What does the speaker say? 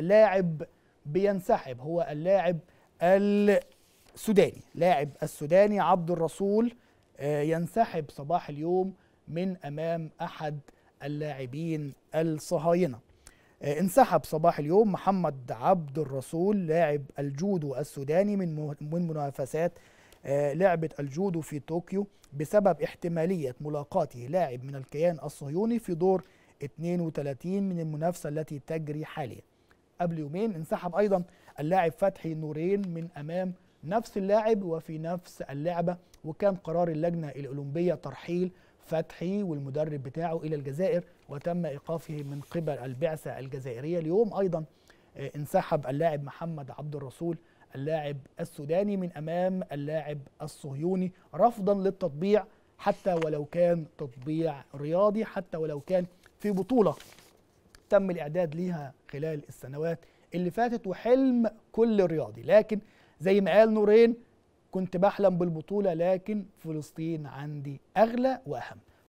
لاعب بينسحب هو اللاعب السوداني لاعب السوداني عبد الرسول آه، ينسحب صباح اليوم من امام احد اللاعبين الصهاينه آه، انسحب صباح اليوم محمد عبد الرسول لاعب الجودو السوداني من من منافسات آه، لعبة الجودو في طوكيو بسبب احتمالية ملاقاته لاعب من الكيان الصهيوني في دور 32 من المنافسة التي تجري حالياً قبل يومين انسحب ايضا اللاعب فتحي نورين من امام نفس اللاعب وفي نفس اللعبه وكان قرار اللجنه الاولمبيه ترحيل فتحي والمدرب بتاعه الى الجزائر وتم ايقافه من قبل البعثه الجزائريه اليوم ايضا آه، انسحب اللاعب محمد عبد الرسول اللاعب السوداني من امام اللاعب الصهيوني رفضا للتطبيع حتى ولو كان تطبيع رياضي حتى ولو كان في بطوله تم الاعداد ليها خلال السنوات اللي فاتت وحلم كل رياضي لكن زي ما قال نورين كنت بحلم بالبطوله لكن فلسطين عندي اغلى واهم